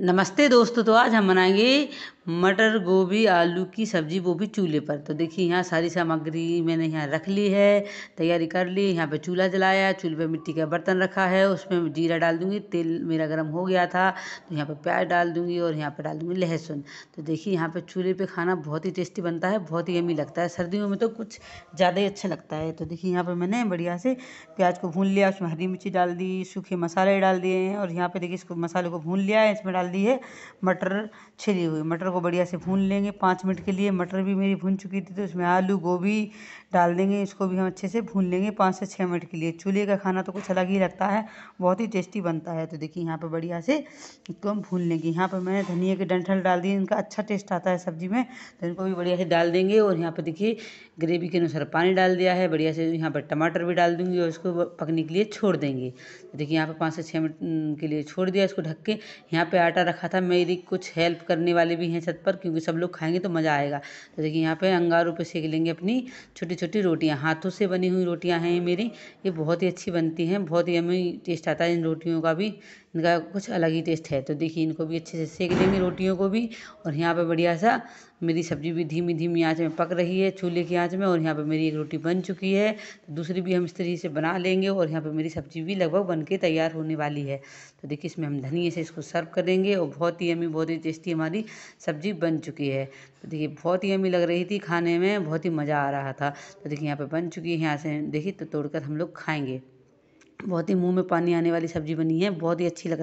नमस्ते दोस्तों तो आज हम बनाएंगे मटर गोभी आलू की सब्जी वो भी चूल्हे पर तो देखिए यहाँ सारी सामग्री मैंने यहाँ रख ली है तैयारी कर ली यहाँ पे चूल्हा जलाया चूल्हे पे मिट्टी का बर्तन रखा है उसमें जीरा डाल दूँगी तेल मेरा गर्म हो गया था तो यहाँ पे प्याज डाल दूँगी और यहाँ पे डाल दूँगी लहसुन तो देखिए यहाँ पर चूल्हे पर खाना बहुत ही टेस्टी बनता है बहुत ही अमी लगता है सर्दियों में तो कुछ ज़्यादा ही अच्छा लगता है तो देखिए यहाँ पर मैंने बढ़िया से प्याज को भून लिया उसमें हरी मिर्ची डाल दी सूखे मसाले डाल दिए और यहाँ पर देखिए इसको मसाले को भून लिया है इसमें डाल डाल दी है मटर छिली हुई मटर को बढ़िया से भून लेंगे पाँच मिनट के लिए मटर भी मेरी भून चुकी थी तो उसमें आलू गोभी डाल देंगे इसको भी हम अच्छे से भून लेंगे पाँच से छः मिनट के लिए चूल्हे का खाना तो कुछ अलग ही लगता है बहुत ही टेस्टी बनता है तो देखिए यहाँ पर बढ़िया से इसको हम भून लेंगे यहाँ पर मैंने धनिया के डंठल डाल दिए इनका अच्छा टेस्ट आता है सब्जी में तो इनको भी बढ़िया से डाल देंगे और यहाँ पर देखिए ग्रेवी के अनुसार पानी डाल दिया है बढ़िया से यहाँ पर टमाटर भी डाल दूँगी और इसको पकने के लिए छोड़ देंगे तो देखिए यहाँ पर पाँच से छः मिनट के लिए छोड़ दिया इसको ढक के यहाँ पर आठ आटा रखा था मेरी कुछ हेल्प करने वाले भी हैं छत पर क्योंकि सब लोग खाएंगे तो मज़ा आएगा तो देखिए यहाँ पे अंगारों पे सेक लेंगे अपनी छोटी छोटी रोटियाँ हाथों से बनी हुई रोटियाँ हैं मेरी ये बहुत ही अच्छी बनती हैं बहुत ही अमी टेस्ट आता है इन रोटियों का भी इनका कुछ अलग ही टेस्ट है तो देखिए इनको भी अच्छे से सेक लेंगे रोटियों को भी और यहाँ पर बढ़िया सा मेरी सब्जी भी धीमी धीमी आँच में पक रही है चूल्हे की आँच में और यहाँ पे मेरी एक रोटी बन चुकी है दूसरी भी हम इस तरीके से बना लेंगे और यहाँ पे मेरी सब्जी भी लगभग बन के तैयार होने वाली है तो देखिए इसमें हम धनिए से इसको सर्व करेंगे और बहुत ही अमी बहुत ही टेस्टी हमारी सब्जी बन चुकी है तो देखिए बहुत ही अमी लग रही थी खाने में बहुत ही मज़ा आ रहा था तो देखिए यहाँ पे बन चुकी है यहाँ से देखिए तो तोड़कर हम लोग खाएंगे बहुत ही मुंह में पानी आने वाली सब्जी बनी है बहुत ही अच्छी लग